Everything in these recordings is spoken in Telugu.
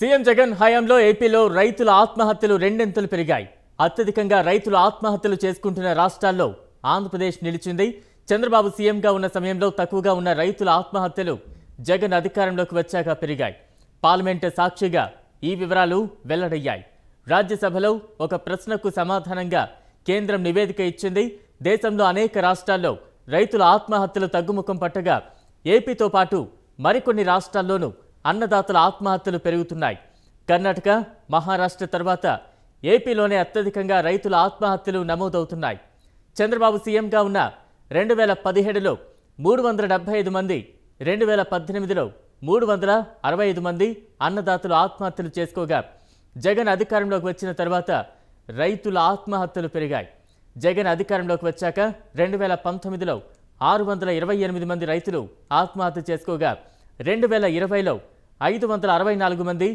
సీఎం జగన్ హయాంలో ఏపీలో రైతుల ఆత్మహత్యలు రెండెంతలు పెరిగాయి అత్యధికంగా రైతులు ఆత్మహత్యలు చేసుకుంటున్న రాష్ట్రాల్లో ఆంధ్రప్రదేశ్ నిలిచింది చంద్రబాబు సీఎంగా ఉన్న సమయంలో తక్కువగా ఉన్న రైతుల ఆత్మహత్యలు జగన్ అధికారంలోకి వచ్చాక పెరిగాయి పార్లమెంటు సాక్షిగా ఈ వివరాలు వెల్లడయ్యాయి రాజ్యసభలో ఒక ప్రశ్నకు సమాధానంగా కేంద్రం నివేదిక ఇచ్చింది దేశంలో అనేక రాష్ట్రాల్లో రైతుల ఆత్మహత్యలు తగ్గుముఖం పట్టగా ఏపీతో పాటు మరికొన్ని రాష్ట్రాల్లోనూ అన్నదాతల ఆత్మహత్యలు పెరుగుతున్నాయి కర్ణాటక మహారాష్ట్ర తర్వాత ఏపీలోనే అత్యధికంగా రైతుల ఆత్మహత్యలు నమోదవుతున్నాయి చంద్రబాబు సీఎంగా ఉన్న రెండు వేల పదిహేడులో మూడు వందల డెబ్బై ఐదు మంది రెండు వేల పద్దెనిమిదిలో మూడు వందల అరవై ఐదు మంది అన్నదాతలు ఆత్మహత్యలు చేసుకోగా జగన్ అధికారంలోకి వచ్చిన తర్వాత రైతుల ఆత్మహత్యలు పెరిగాయి జగన్ అధికారంలోకి వచ్చాక రెండు వేల పంతొమ్మిదిలో ఆరు వందల ఇరవై ఎనిమిది మంది రైతులు ఆత్మహత్య చేసుకోగా రెండు వేల ఇరవైలో ఐదు వందల అరవై నాలుగు మంది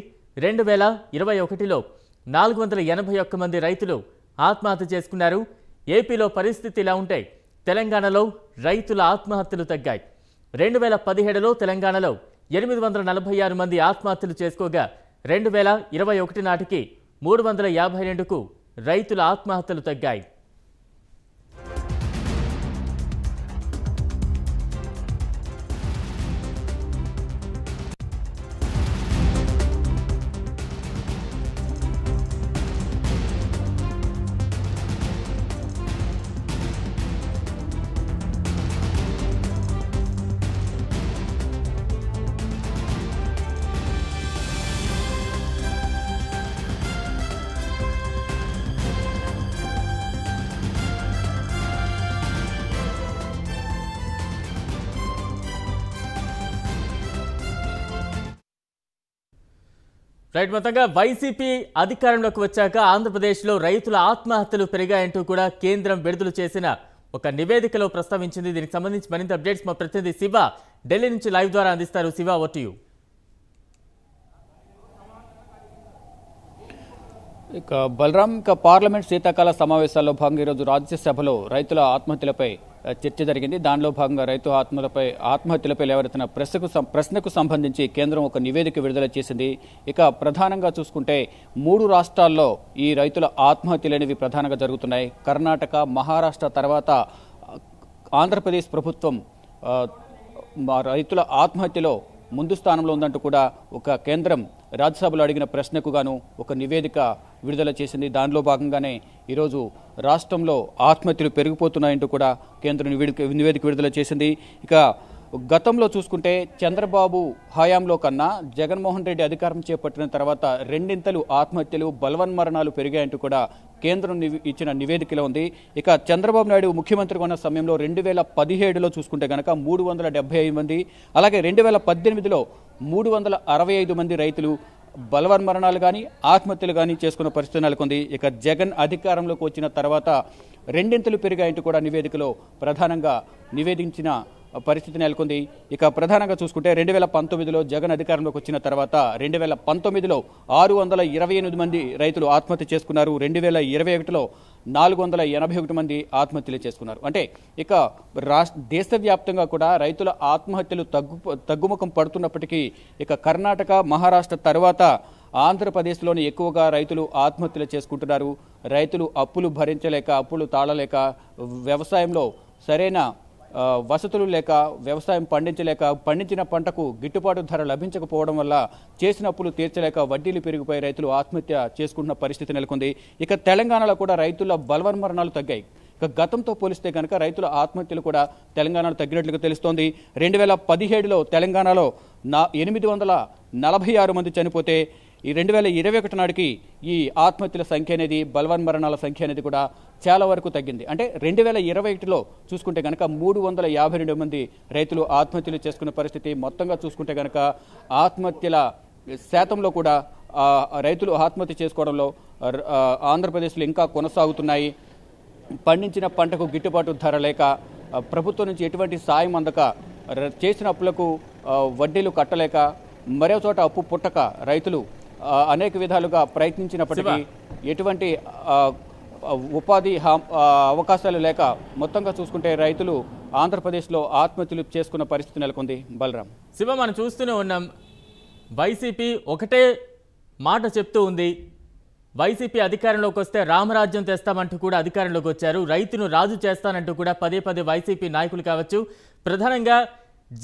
రెండు వేల ఇరవై ఒకటిలో నాలుగు వందల ఎనభై ఒక్క మంది రైతులు ఆత్మహత్య చేసుకున్నారు ఏపీలో పరిస్థితి ఇలా ఉంటే తెలంగాణలో రైతుల ఆత్మహత్యలు తగ్గాయి రెండు వేల పదిహేడులో తెలంగాణలో ఎనిమిది వందల నలభై ఆరు మంది ఆత్మహత్యలు చేసుకోగా రెండు వేల ఇరవై ఒకటి నాటికి మూడు వందల యాభై రెండుకు రైతుల ఆత్మహత్యలు తగ్గాయి రైట్ మొత్తంగా వైసీపీ అధికారంలోకి వచ్చాక ఆంధ్రప్రదేశ్లో రైతుల ఆత్మహత్యలు పెరిగాయంటూ కూడా కేంద్రం విడుదల చేసిన ఒక నివేదికలో ప్రస్తావించింది దీనికి సంబంధించి మరింత అప్డేట్స్ మా ప్రతినిధి శివ ఢిల్లీ నుంచి లైవ్ ద్వారా అందిస్తారు శివ ఓటు ఇక బలరాం ఇక పార్లమెంట్ శీతాకాల సమావేశాల్లో భాగంగా ఈరోజు రాజ్యసభలో రైతుల ఆత్మహత్యలపై చర్చ జరిగింది దానిలో భాగంగా రైతు ఆత్మలపై ఆత్మహత్యలపై లేవనెత్తిన ప్రశ్నకు ప్రశ్నకు సంబంధించి కేంద్రం ఒక నివేదిక విడుదల చేసింది ఇక ప్రధానంగా చూసుకుంటే మూడు రాష్ట్రాల్లో ఈ రైతుల ఆత్మహత్యలు అనేవి ప్రధానంగా జరుగుతున్నాయి కర్ణాటక మహారాష్ట్ర తర్వాత ఆంధ్రప్రదేశ్ ప్రభుత్వం రైతుల ఆత్మహత్యలో ముందు స్థానంలో ఉందంటూ కూడా ఒక కేంద్రం రాజ్యసభలో అడిగిన ప్రశ్నకు గాను ఒక నివేదిక విడుదల చేసింది దానిలో భాగంగానే ఈరోజు రాష్ట్రంలో ఆత్మహత్యలు పెరిగిపోతున్నాయంటూ కూడా కేంద్ర నివేదిక నివేదిక విడుదల చేసింది ఇక గతంలో చూసుకుంటే చంద్రబాబు హయాంలో కన్నా జగన్మోహన్ రెడ్డి అధికారం చేపట్టిన తర్వాత రెండింతలు ఆత్మహత్యలు బలవన్మరణాలు పెరిగాయంటూ కూడా కేంద్రం ఇచ్చిన నివేదికలో ఉంది ఇక చంద్రబాబు నాయుడు ముఖ్యమంత్రిగా ఉన్న సమయంలో రెండు వేల పదిహేడులో చూసుకుంటే కనుక మూడు వందల డెబ్బై మంది అలాగే రెండు వేల పద్దెనిమిదిలో మూడు వందల అరవై ఐదు మంది రైతులు బలవన్ మరణాలు కానీ ఆత్మహత్యలు కానీ చేసుకున్న పరిస్థితి నెలకొంది ఇక జగన్ అధికారంలోకి వచ్చిన తర్వాత రెండింతలు పెరిగాయంటూ కూడా నివేదికలో ప్రధానంగా నివేదించిన పరిస్థితి నెలకొంది ఇక ప్రధానంగా చూసుకుంటే రెండు వేల పంతొమ్మిదిలో జగన్ అధికారంలోకి వచ్చిన తర్వాత రెండు వేల పంతొమ్మిదిలో ఆరు వందల ఇరవై ఎనిమిది మంది రైతులు ఆత్మహత్య చేసుకున్నారు రెండు వేల ఇరవై ఒకటిలో నాలుగు వందల ఎనభై ఒకటి మంది ఆత్మహత్యలు చేసుకున్నారు అంటే ఇక రాష్ట్ర దేశవ్యాప్తంగా కూడా రైతుల ఆత్మహత్యలు తగ్గు తగ్గుముఖం పడుతున్నప్పటికీ ఇక కర్ణాటక మహారాష్ట్ర తర్వాత ఆంధ్రప్రదేశ్లోని ఎక్కువగా రైతులు ఆత్మహత్యలు చేసుకుంటున్నారు రైతులు అప్పులు భరించలేక అప్పులు తాళలేక వ్యవసాయంలో సరైన వసతులు లేక వ్యవసాయం పండించలేక పండించిన పంటకు గిట్టుబాటు ధర లభించకపోవడం వల్ల చేసిన అప్పులు తీర్చలేక వడ్డీలు పెరిగిపోయి రైతులు ఆత్మహత్య చేసుకుంటున్న పరిస్థితి నెలకొంది ఇక తెలంగాణలో కూడా రైతుల బలవన్ మరణాలు తగ్గాయి ఇక గతంతో పోలిస్తే కనుక రైతుల ఆత్మహత్యలు కూడా తెలంగాణలో తగ్గినట్లుగా తెలుస్తోంది రెండు వేల పదిహేడులో తెలంగాణలో నా ఎనిమిది వందల నలభై ఆరు మంది చనిపోతే ఈ రెండు వేల ఇరవై ఒకటి నాటికి ఈ ఆత్మహత్యల సంఖ్య అనేది బలవన్ మరణాల సంఖ్య అనేది కూడా చాలా వరకు తగ్గింది అంటే రెండు వేల ఇరవై ఒకటిలో చూసుకుంటే కనుక మూడు వందల యాభై రెండు మంది రైతులు ఆత్మహత్యలు చేసుకున్న పరిస్థితి మొత్తంగా చూసుకుంటే కనుక ఆత్మహత్యల శాతంలో కూడా రైతులు ఆత్మహత్య చేసుకోవడంలో ఆంధ్రప్రదేశ్లో ఇంకా కొనసాగుతున్నాయి పండించిన పంటకు గిట్టుబాటు ధర లేక ప్రభుత్వం నుంచి ఎటువంటి సాయం అందక చేసిన అప్పులకు వడ్డీలు కట్టలేక మరో చోట అప్పు పుట్టక రైతులు అనేక విధాలుగా ప్రయత్నించినప్పటికీ ఎటువంటి ఉపాధి అవకాశాలు లేక మొత్తంగా చూసుకుంటే రైతులు ఆంధ్రప్రదేశ్లో ఆత్మహత్యలు చేసుకున్న పరిస్థితి నెలకొంది బలరాం శివ మనం చూస్తూనే ఉన్నాం వైసీపీ ఒకటే మాట చెప్తూ ఉంది వైసీపీ అధికారంలోకి వస్తే రామరాజ్యం తెస్తామంటూ కూడా అధికారంలోకి వచ్చారు రైతును రాజు చేస్తానంటూ కూడా పదే పదే వైసీపీ నాయకులు కావచ్చు ప్రధానంగా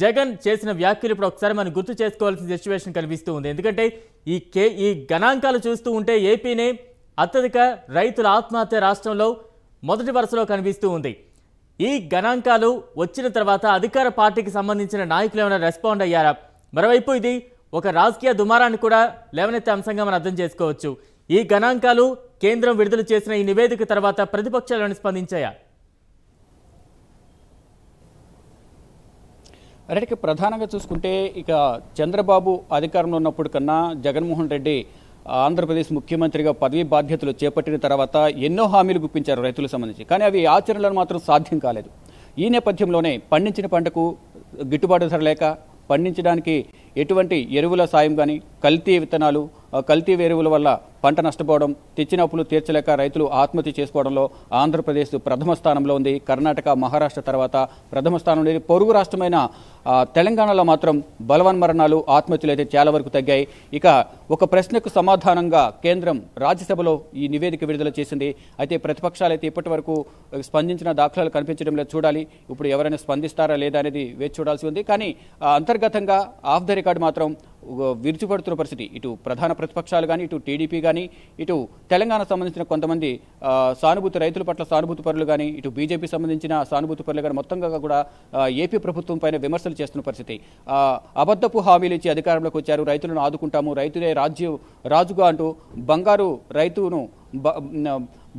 జగన్ చేసిన వ్యాఖ్యలు ఇప్పుడు ఒకసారి మనం గుర్తు చేసుకోవాల్సిన సిచ్యువేషన్ కనిపిస్తూ ఉంది ఎందుకంటే ఈ కే ఈ గణాంకాలు చూస్తూ ఉంటే ఏపీనే అత్యధిక రైతుల ఆత్మహత్య రాష్ట్రంలో మొదటి వరుసలో కనిపిస్తూ ఉంది ఈ గణాంకాలు వచ్చిన తర్వాత అధికార పార్టీకి సంబంధించిన నాయకులు ఏమైనా రెస్పాండ్ అయ్యారా మరోవైపు ఇది ఒక రాజకీయ దుమారాన్ని కూడా లేవనెత్తే అంశంగా మనం అర్థం చేసుకోవచ్చు ఈ గణాంకాలు కేంద్రం విడుదల చేసిన ఈ నివేదిక తర్వాత ప్రతిపక్షాలను స్పందించాయా అలాగే ప్రధానంగా చూసుకుంటే ఇక చంద్రబాబు అధికారంలో ఉన్నప్పుడు కన్నా జగన్మోహన్ రెడ్డి ఆంధ్రప్రదేశ్ ముఖ్యమంత్రిగా పదవీ బాధ్యతలు చేపట్టిన తర్వాత ఎన్నో హామీలు గుప్పించారు రైతులకు సంబంధించి కానీ అవి ఆచరణలో మాత్రం సాధ్యం కాలేదు ఈ నేపథ్యంలోనే పండించిన పంటకు గిట్టుబాటు ధర లేక పండించడానికి ఎటువంటి ఎరువుల సాయం కానీ కల్తీ విత్తనాలు కల్తీ వేరువుల వల్ల పంట నష్టపోవడం తెచ్చిన అప్పులు తీర్చలేక రైతులు ఆత్మహత్య చేసుకోవడంలో ఆంధ్రప్రదేశ్ ప్రథమ స్థానంలో ఉంది కర్ణాటక మహారాష్ట్ర తర్వాత ప్రథమ స్థానం ఉంది పొరుగు రాష్ట్రమైన తెలంగాణలో మాత్రం బలవన్ మరణాలు ఆత్మహత్యలు అయితే చాలా వరకు తగ్గాయి ఇక ఒక ప్రశ్నకు సమాధానంగా కేంద్రం రాజ్యసభలో ఈ నివేదిక విడుదల చేసింది అయితే ప్రతిపక్షాలు అయితే ఇప్పటి వరకు స్పందించిన దాఖలాలు కనిపించడం లేదు చూడాలి ఇప్పుడు ఎవరైనా స్పందిస్తారా లేదా అనేది వేచి చూడాల్సి ఉంది కానీ అంతర్గతంగా ఆఫ్ ద రికార్డు మాత్రం విరుచుపడుతున్న పరిస్థితి ఇటు ప్రధాన ప్రతిపక్షాలు కానీ ఇటు టీడీపీ కానీ ఇటు తెలంగాణ సంబంధించిన కొంతమంది సానుభూతి రైతుల పట్ల సానుభూతి పరులు కానీ ఇటు బీజేపీ సంబంధించిన సానుభూతి పరులు కానీ మొత్తంగా కూడా ఏపీ ప్రభుత్వం పైన విమర్శలు చేస్తున్న పరిస్థితి అబద్ధపు హామీలు ఇచ్చి అధికారంలోకి వచ్చారు రైతులను ఆదుకుంటాము రైతులే రాజ్యం రాజుగా అంటూ బంగారు రైతును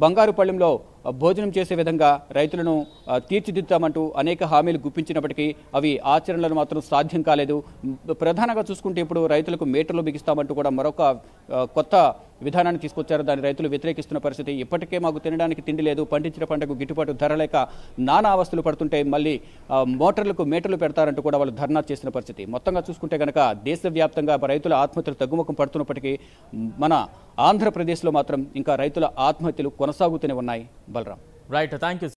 బంగారు పళ్ళెంలో భోజనం చేసే విధంగా రైతులను తీర్చిదిద్దామంటూ అనేక హామీలు గుప్పించినప్పటికీ అవి ఆచరణలో మాత్రం సాధ్యం కాలేదు ప్రధానంగా చూసుకుంటే ఇప్పుడు రైతులకు మీటర్లు బిగిస్తామంటూ కూడా మరొక కొత్త విధానాన్ని తీసుకొచ్చారు దాన్ని రైతులు వ్యతిరేకిస్తున్న పరిస్థితి ఇప్పటికే మాకు తినడానికి తిండి లేదు పండించిన పంటకు గిట్టుబాటు ధర లేక నానా అవస్థలు పడుతుంటే మళ్ళీ మోటార్లకు మీటర్లు పెడతారంటూ కూడా వాళ్ళు ధర్నా చేసిన పరిస్థితి మొత్తంగా చూసుకుంటే కనుక దేశవ్యాప్తంగా రైతుల ఆత్మహత్యలు తగ్గుముఖం పడుతున్నప్పటికీ మన ఆంధ్రప్రదేశ్లో మాత్రం ఇంకా రైతుల ఆత్మహత్యలు కొనసాగుతూనే ఉన్నాయి Balram. Right. Thank you.